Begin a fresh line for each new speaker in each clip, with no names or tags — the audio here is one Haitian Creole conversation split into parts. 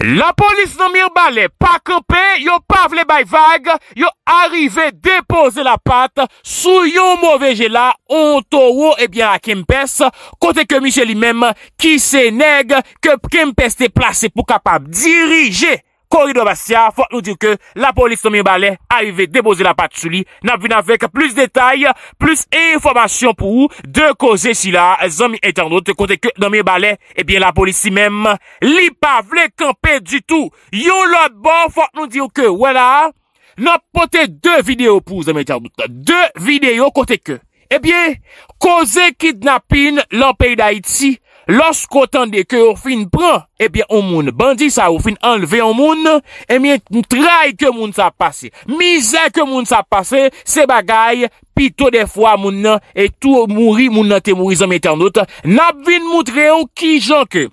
La polis nan mir bale, pa kope, yo pa vle bay vague, yo arrive depoze la pat, sou yo mou veje la, ontou ou ebyen eh a Kempes, kote ke miche li mem ki se neg ke Kempes te plase pou kapab dirije. Korido Bastia, fote nou diyo ke la polis Nomiye Balè a yive depoze la pat chou eh li. Nap vi nan vek plus detay, plus informasyon pou de koze si la zami internet kote ke Nomiye Balè. Ebyen la polis si menm li pa vle kampe du tou. Yon lot bon fote nou diyo ke wala nap pote de videyo pou zami internet kote ke. Ebyen eh koze kidnapin lan peyi da iti. Lorsk otan de ke ou fin pran, ebyen ou moun bandi sa ou fin anleve ou moun, ebyen trai ke moun sa pase, mize ke moun sa pase, se bagay, pi to de fwa moun nan, e tou mouri moun nan te mouri zan metan not, nap vin moutre ou ki jan ke.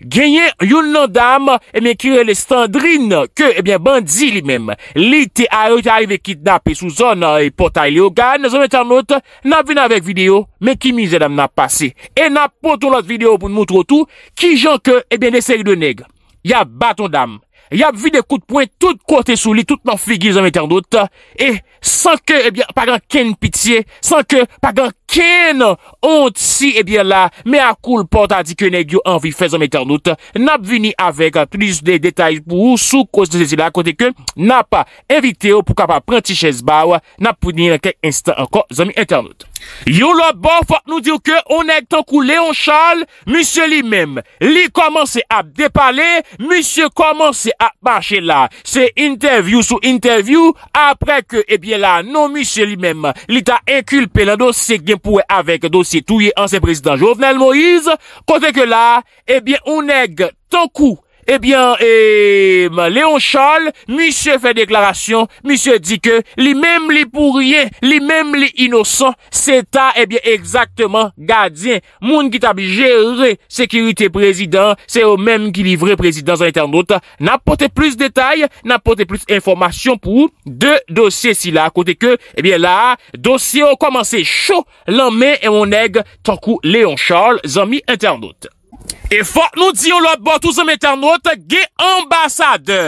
genyen yon nan dam men kire lestandrin ke bandi li men. Li te ayve kidnap e sou zon e potay li ogan, zon metan not nan vina vek video, men ki mize dam nan pase. E nan poton lot video pou moutro tou, ki jan ke desay yon neg. Yab baton dam. Yab vide kout point tout kote sou li, tout nan figi zon metan not e san ke, ebyan, pa gan ken pitiye, san ke, pa gan Ken ont si ebyen eh la me akoul pota di ke negyo anvi fe zonm internout, nap vini avek euh, plis de detay pou sou kos de se zila kote ke nap evite ou pou kap ap pranti che zbaw, nap vini ke instan anko zonm internout. Yo lò bon, fòk nou diw kè, onèk tan kou Léon Charles, moussie li mèm, li komanse ap depale, moussie komanse ap mache la, se interview sou interview, apre kè, ebyè eh la, nou moussie li mèm, li ta inkulpe la dosi genpouè avèk dosi touye ansè prezidant Jovenel Moïse, kote kè la, ebyè, eh onèk tan kou Léon, Ebyen, eh eh, Léon Charles, misye fè deklarasyon, misye di ke li mèm li pou riyen, li mèm li inosan, seta ebyen, eh egzakteman, gadyen, moun ki tabi jere, sekirite prezident, se o mèm ki livre prezident zan internot, n'apote plus detay, n'apote plus informasyon pou de dosye si la. A kote ke, ebyen la, dosye o komanse chou, l'anmen e o neg, tankou Léon Charles, zan mi internot. E fòk nou diyo lò bot ou zom etanot, ge ambasade,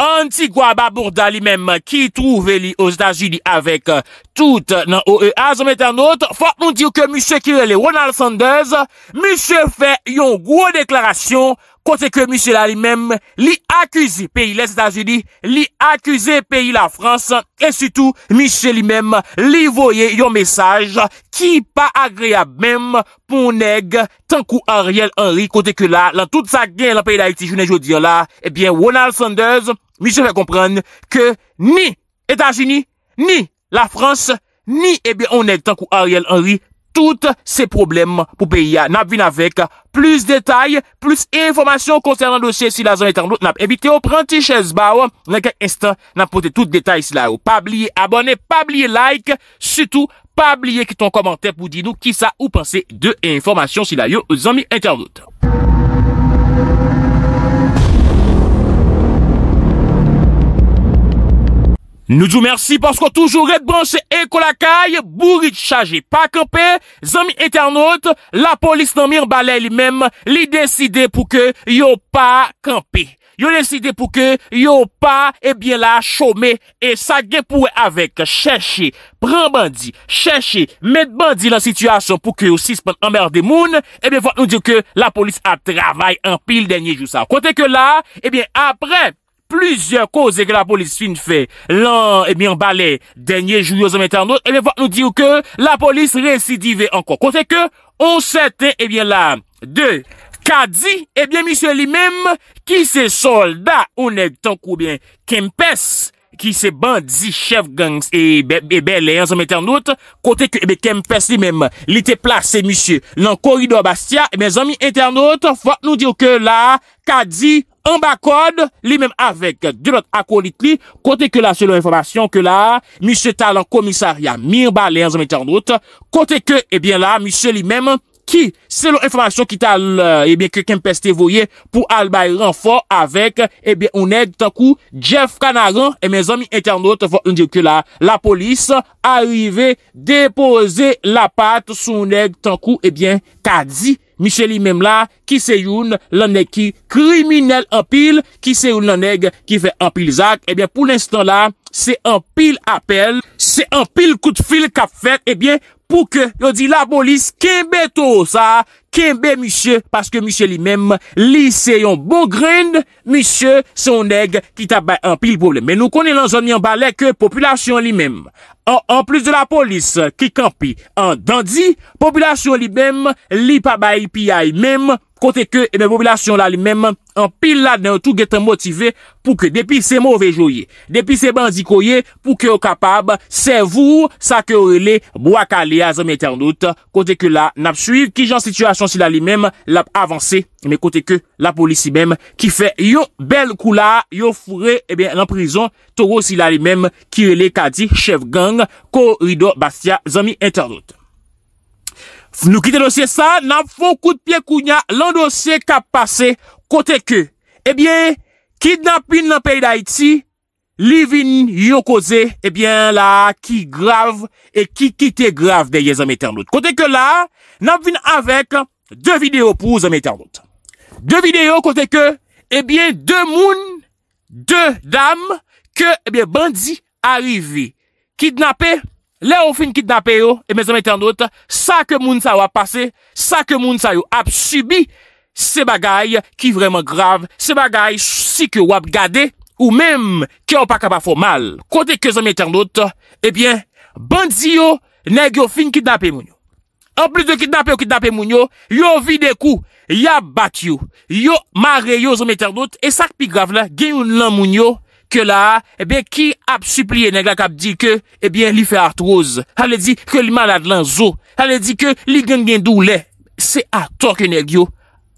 an ti gwa babourda li menm ki trouve li o stajili avèk uh, tout uh, nan OEA zom etanot, fòk nou diyo ke M. Kirele Ronald Sanders, M. Fè yon gwo deklarasyon, Kote ke misè la li mèm li akuzi peyi lès Etats-Unis, li akuzi peyi la Frans, e sütou misè li mèm li voye yon mesaj ki pa agreab mèm pou neg tan kou Ariel Henry. Kote ke la, lan tout sa gen la peyi la Etats-Unis, jwou diyo la, ebyen eh Ronald Sanders, misè fè komprenn ke ni Etats-Unis, ni la Frans, ni ebyen eh on neg tan kou Ariel Henry. Tout se problem pou beya nap vin avek plus detay, plus informasyon konser nan dosye si la zanmi internet nap evite ou pranti chesbaw. Nan kek instan nap pote tout detay si la ou. Pa blie abone, pa blie like, sutou pa blie kiton komante pou di nou ki sa ou panse de informasyon si la yo zanmi internet. Nou djou mersi pors kon toujou redbon se ekon lakay, bouri chaje pa kampe, zanmi etanot, la polis nan mir balay li mem, li deside pou ke yo pa kampe. Yo deside pou ke yo pa, ebyen la chome, e sa genpou e avek, cheshe, pran bandi, cheshe, met bandi la sityasyon pou ke yo sispan amerdemoun, ebyen vwant nou djou ke la polis a travay an pil denye jou sa. Kote ke la, ebyen eh apre, Plüzyè kòzè ke la polis fin fè, lan, ebyen, eh balè, dènyè, jouyò, zanmè tè anot, ebyen, vòt nou diw ke, la polis residive ankon. Kote ke, on sète, ebyen, eh la, de, kadi, ebyen, eh misyon li mèm, ki se solda, ou nè, tankou, bè, kempès, ki se bandi, chef, gang, e, bè, bè, bè, lè, zanmè tè anot, kote ke, ebyen, kempès, li mèm, li te plase, misyon, lan, korido, bastia, ebyen, zanmè, tè anot, vòt nou diw ke, la, kadi, An ba kode, li men avek de not akolit li, kote ke la selon informasyon ke la, misye talan komisaryan Mirba, le anzaman etanot, kote ke, e ben la, misye li men, ki selon informasyon ki tal, e ben, ke kempeste voye pou albay renfor, avek, e ben, ou neg, tankou, Jeff Kanagan, e men zami etanot, la polis, arive, depoze la pat, sou neg, tankou, e ben, kadzi, Miche li mem la, ki se youn lanek ki kriminel anpil, ki se youn lanek ki fe anpil zak, ebyen pou l'instant la, se anpil apel, se anpil koutfil kap fet, ebyen pou ke yon di la bolis kembe to sa, kembe miche, paske miche li mem li se yon bo grind, miche se yon neg ki tabay anpil boble. Men nou konen lan zon mi anbale ke populasyon li mem, anpil. an plus de la polis ki kampi an dandi, populasyon li bem li pa bayi piya eh li mem kote ke e me populasyon la li mem an pil la nan tout getan motive pou ke depi se mou vejoye depi se bandikoye pou ke o kapab se vou sa ke o ele bo akale a zem eternout kote ke la nap suiv ki jan situasyon si la li mem la avanse me kote ke la polis si bem ki fe yo bel kou la yo fure e ben an prizon togo si la li mem ki ele kadi chef gang Ko Rido Bastia, zami internet F nou kite dosye sa Nam fokout piekounya Lan dosye ka pase Kote ke, e bie Kidnapin nan peyi da iti Li vin yon koze E bie la ki grav E ki kite grav de ye zami internet Kote ke la, nam vin avek De videyo pou zami internet De videyo kote ke E bie de moun De dam Ke bandi a rivi Kidnapè, lè ou fin kidnapè yo, e mè zonmè tè ndot, sa ke moun sa wap pase, sa ke moun sa eh yo ap subi, se bagay ki vreman grav, se bagay si ki wap gade, ou mèm ki yo pa kapafo mal, kote ke zonmè tè ndot, ebyen, bandzi yo neg yo fin kidnapè moun yo. Ke la, e ben ki ap supli e neg la kap di ke, e ben li fe artrose. Ha le di ke li malade lan zo. Ha le di ke li gen gen dou le. Se a tok e neg yo,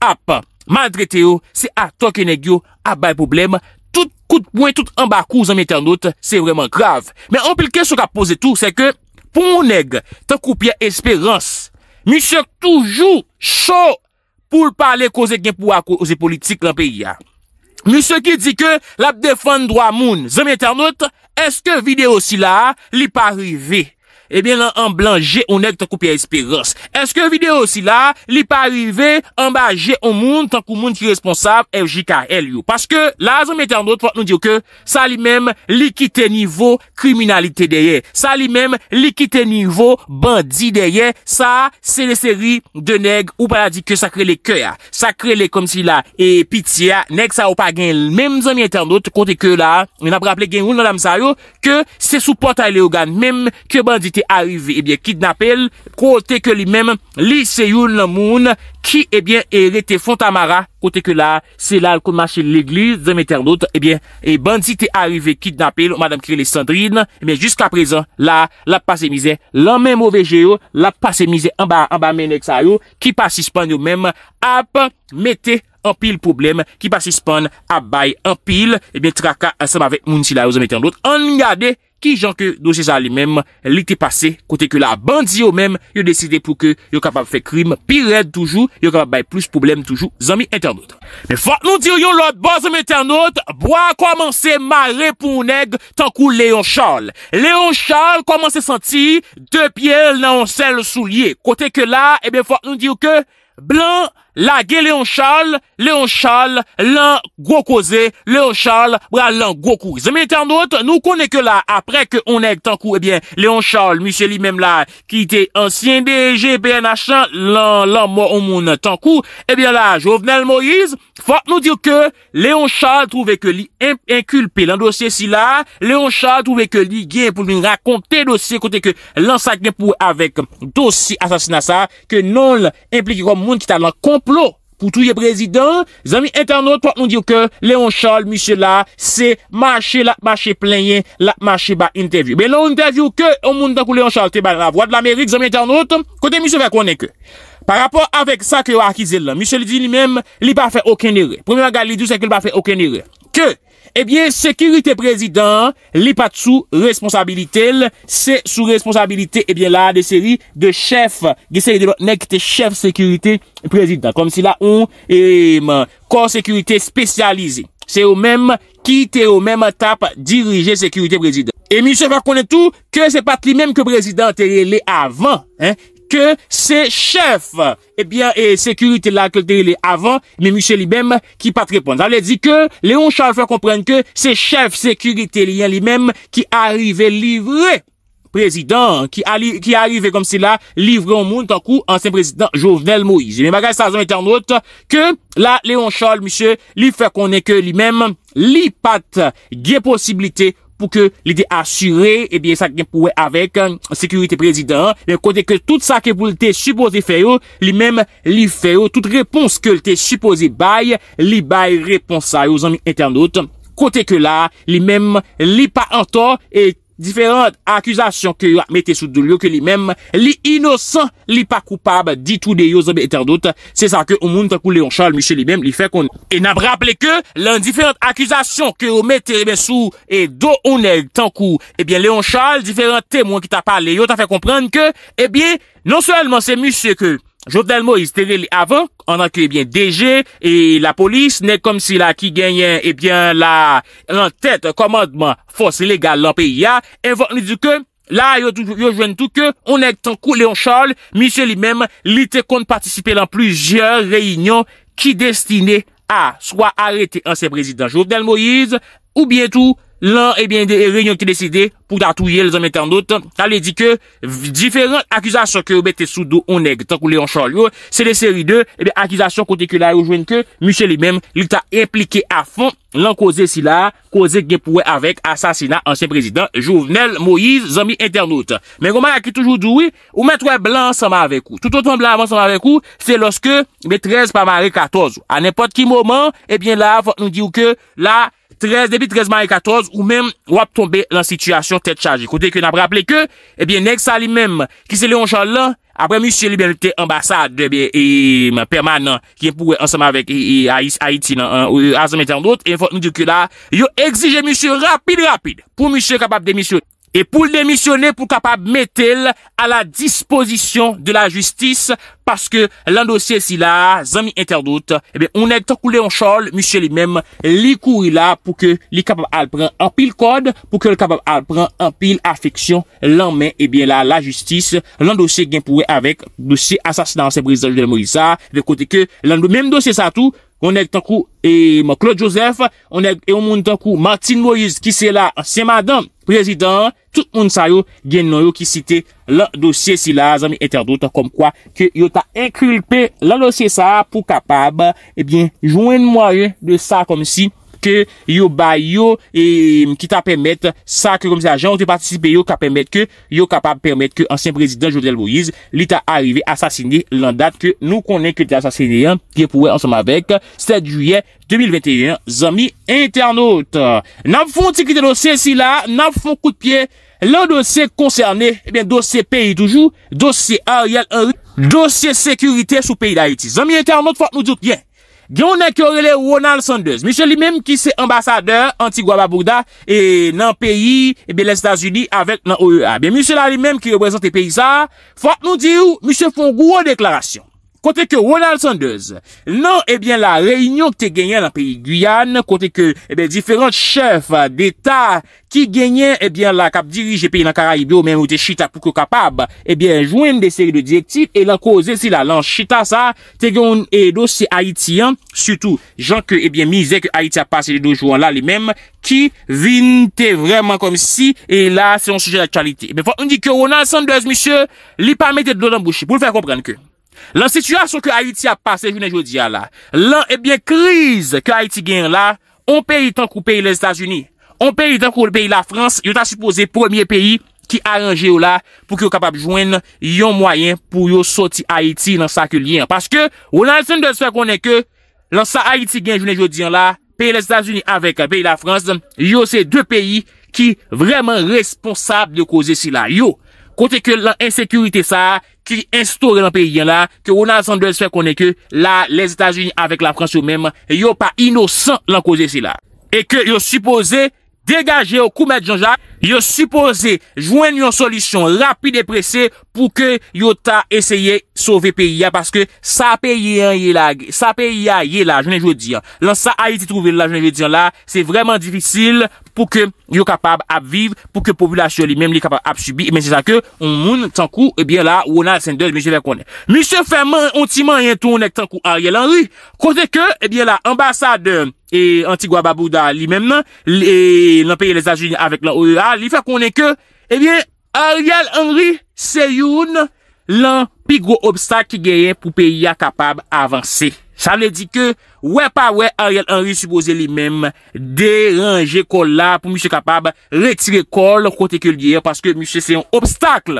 ap. Ma dre te yo, se a tok e neg yo, ap bay problem. Tout kout pwen, tout ambakou zanm internet, se vreman krav. Men anpil ke sou kap pose tou, se ke, pou moun neg, tan koup ya esperans, mi se toujou chou pou l pale koze gen pou akose politik lan peyi ya. Mise ki di ke, lap defan dwa moun. Zem internet, eske video si la li pa rive? Ebyen lan an blanje ou neg tankou pi espiros Eske video si la Li pa arrive an ba je ou moun Tankou moun ki responsab FJKL yo Paske la zonmye ternot fote nou diyo ke Sa li mem likite nivou Kriminalite deye Sa li mem likite nivou bandi deye Sa se le seri De neg ou paladi ke sakrele ke ya Sakrele kom si la E piti ya neg sa ou pa gen Mem zonmye ternot kote ke la Men apraple gen ou nan dam sa yo Ke se sou pota le ou gan Mem ke bandite arive, ebyen, kidnapel, kote ke li mem, li se yon la moun ki, ebyen, e rete fontamara kote ke la, se la, l komache l'egli, zemeter not, ebyen, e bandite arive, kidnapel, madame kirele Sandrine, ebyen, jusqu'a prezon, la la passemize, la mem oveje yo la passemize, anba, anba menek sa yo, ki pa sispon yo mem ap, mette, anpil problem, ki pa sispon, ap bay anpil, ebyen, eh traka, asemave moun si la yo, zemeter not, annyade Ki jan ke dosye sa li menm, li te pase, kote ke la bandi yo menm, yo deside pou ke yo kapap fe krim, pi red toujou, yo kapap bay plus poublem toujou, zami internaut. Me fwa, nou diyo yon lot, bon zami internaut, bwa kwa man se ma repounen tan kou Leon Charles. Leon Charles kwa man se santi, de pi el nan sel sou liye, kote ke la, ebe eh fwa, nou diyo ke, blan... La ge Leon Charles, Leon Charles, lan Gokose, Leon Charles, bral lan Gokou. Zeme internet nou kone ke la apre ke onek tankou. Ebyen, eh Leon Charles, misye li mem la ki te ansyen BG, BNH, lan lan moun tankou. Ebyen la, jovenel Moïse, fote nou dire ke Leon Charles trouve ke li inkulpe lan dosye si la. Leon Charles trouve ke li gen pou lune rakonte dosye kote ke lan sakne pou avek dosye asasinasa. Ke non implike kon moun ki talan kompleksan. plo pou touye prezident, zami internet wak nou diyo ke, Leon Charles, misye la, se mache la, mache pleyen, la mache ba interview. Be nou interview ke, ou moun dan kou Leon Charles, te ba nan avwa de l'Amerik, zami internet, kote misye va konen ke. Par rapport avek sa ke wak kize la, misye li di li mem, li pa fe oken ere. Premi magal, li diou se ke li pa fe oken ere. Ke, Ebyen, sekurite prezident li pat sou responsabilitel, se sou responsabilite ebyen la de seri de chef, de seri de nek te chef sekurite prezident. Kom si la on kon euh, sekurite spesyalize. Se ou menm ki te ou menm tap dirije sekurite prezident. E miso pa konen tou, ke se pat li menm ke prezident te rele avan, he? ke se chef, ebyen, e sekurite la, ke te li avan, mi msye li mem, ki pat repon. Zal le di ke, Leon Charles fèr komprenke, se chef sekurite li, li mem, ki arrive livre, prezident, ki arrive kom si la, livre ou moun, tankou, ansen prezident, Jovenel Moise. Me magal sa, zanmète anot, ke la, Leon Charles, msye, li fèr konen ke li mem, li pat, ge posibilite, pou ke li de asyre, ebyen eh sa genpouwe avek, sekurite prezident, kote ke tout sa ke pou li te shipoze feyo, li men oh, li feyo, tout repons ke li te shipoze baye, li baye reponsay ou zanmi internet, kote ke la, li men li pa anton, e akuzasyon ke yo a mette sou do liyo ke li menm li inosan li pa koupab ditou de yo zanbe etan dot se sa ke ou moun tan kou Leon Charles li menm li fe kon e nan bre aple ke lan diferant akuzasyon ke yo mette ebe eh sou e do ou neg tan kou ebyen eh Leon Charles diferant temwen ki ta pale yo ta fe komprende ke ebyen eh non soelman se misye ke Jovdel Moïse tere li avan, anan ki ebyen eh DG, e la polis ne kom si la ki genyen ebyen la entet komandman fos ilegal lan pe ya, evo ni di ke, la yo jwen tou ke, on ek tankou Leon Charles, misye li mem, li te kon participe lan plujer reyinyon ki destine a swa arete an se prezident Jovdel Moïse, ou bientou... lan, ebyen, eh de renyon ki deside, pou da touye, zanm internaute, ta li di ke, diferent akizasyon ke ou bete sou do ou neg, tan kou leon chanl yo, se de seri 2, ebyen, akizasyon koteke la, ou jwen ke, musye li men, li ta implike a fon, lan koze si la, koze genpouwe avek, asasina ansyen prezident, jounel Moïse, zanmi internaute. Men goman a ki toujou doui, ou metwe blan sanma avek ou, toutotan blan sanma avek ou, se loske, me 13 pa mare 14, an nepot ki moman, e Depi 13-14 ou men wap tombe lan sityasyon tet chaje. Kote kwen ap rappele ke, eh nek sa li menm ki se leon chan lan, apre msye Liberté-Ambassade eh euh, permanent ki pou anseman vek Haiti ou azan metan dout, yon fote nou dike la, yon exige msye rapide rapide pou msye kapap demisyon. E pou l demisyonè pou kapab metèl a la disposisyon de la justis, paske lan dosye si la, zami interdoute, ebè, onèk takou Léon Charles, moussie li mèm, li kouri la pou ke li kapab al pran an pil kode, pou ke li kapab al pran an pil afeksyon, lan mè, ebè la, la justis, lan dosye genpouè avèk, dosye asasinansè brisèl de la Moïsa, de kote ke lan mèm dosye sa tou, Onèk takou M. Claude Joseph, onèk e omoun takou Martine Moïse ki se la se madam prezident, tout moun sa yo gen nou yo ki site la dosye si la zami etèrdoute kom kwa ke yo ta ekrilpe la dosye sa pou kapab, ebyen, eh jwen mwa eh, yo de sa kom si. ke yo bayo e, ki ta permette sa kromis ajan ou te patisipe yo ka permette ke yo kapap permette ke ansyen prezident Jodel Moïse li ta arrive asasini lan dat ke nou konen ki te asasini ki pouwe ansama vek 7 juyen 2021 zami internaut nan foun ti ki te dosye si la nan foun koupye lan eh dosye konserne dosye peyi toujou dosye ariel anri dosye sekurite sou peyi da iti zami internaut fote nou dout bien Gyon nan kyorile Ronald Sanders, misyon li menm ki se ambasadeur anti-Gwababurda e nan peyi e be le Stasuni avet nan OEA. Bien, misyon la li menm ki reprezenti peyizan, fok nou di ou, misyon fon gwo deklarasyon. Kote ke Ronald Sanders, nan ebyen eh la reynyon ke te genyen nan peyi Guyane, kote ke ebyen eh diferant chef d'Etat ki genyen ebyen eh la kap dirije peyi nan Karaibyo men ou te chita pou ke kapab, ebyen jwen de seri de direktif e lan koze si la lan chita sa, te genyon e do se Haiti an, sutou jan ke ebyen mize ke Haiti a pase de dojouan la li men, ki vinte vreman kom si, e la se yon souje la chalite. Ebyen fwa un di ke Ronald Sanders, misyo, li pa mette do dan bouchi pou l fè komprenn ke. Lan situasyon ke Haiti a pase jounen jodia la, lan ebyen eh kriz ke Haiti gen la, on peyi tankou peyi le Etats-Unis, on peyi tankou peyi la Frans, yo ta suppose premier peyi ki aranje yo la pou ki yo kapab jwen yon mwayen pou yo soti Haiti lan sa ke liyan. Kote ke lan ensekurite sa, ki instore lan peyi yon la, ke ou nan sonde se fè konen ke, la, les Etats-Unis avèk la Frans yo mèm, yo pa inosant lan koze si la. E ke yo suppose degaje ou koumèd Jean-Jacques, yo suppose jwenn yon solisyon rapide e presè pou ke yo ta eseye sove peyi ya, paske sa peyi ya yé la, sa peyi ya yé la, jwennè jwè diyan. Lan sa haye ti trouve la, jwennè jwè diyan la, se vreman difisil, pou ke yo kapab ap viv, pou ke populasyon li mem li kapab ap subi, men se sa ke, on moun tankou, ebyen eh la, Ronald Sanders, men se la konen. Men se fè man, ontiman yon tonen tankou Ariel Henry, konen ke, ebyen la, ambasade, e Antigua Babouda li mem, e nan peye le zazini avèk la OEA, li fè konen ke, ebyen, Ariel Henry, se youn, lan pi gro obstak ki geyen pou peyi a kapab avanse. Sa le di ke, wè pa wè Ariel Henry suppose li mem deranje kol la pou mi se kapab retire kol konti ke li geyen paske mi se se yon obstak.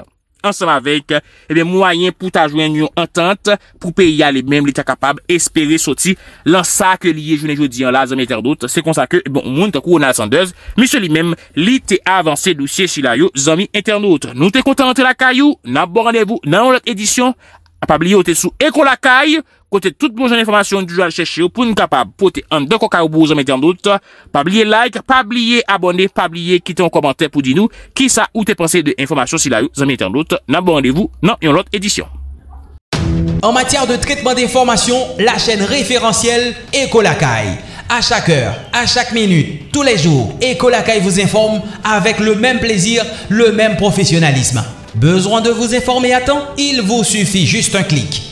Ansem avek, ebe, eh mwayen pou ta jwen yon entente. Pou pe yi ale mèm li te kapab espere soti lan sa ke li ye jounen joudiyan la zami internaut. Se konsa ke, bon, moun te kou nan asandez. Mise li mèm, li te avanse lousye sila yo zami internaut. Nou te konta ante lakay yo, nan bon anevou, nan anot edisyon, apabli yo te sou ekon lakay. côté toute bonne information du jour à chercher pour nous capable porter en deux coca pour vous mettre en doute. Pas oublier like, pas oublier abonner, pas oublier quitter un commentaire pour dire nous qui ça ou t'es pensé de information si la vous mettez en doute. N'a rendez-vous dans une autre édition. En matière de traitement d'informations, la chaîne référentielle Ecolacay. À chaque heure, à chaque minute, tous les jours, Ecolacay vous informe avec le même plaisir, le même professionnalisme. Besoin de vous informer à temps Il vous suffit juste un clic.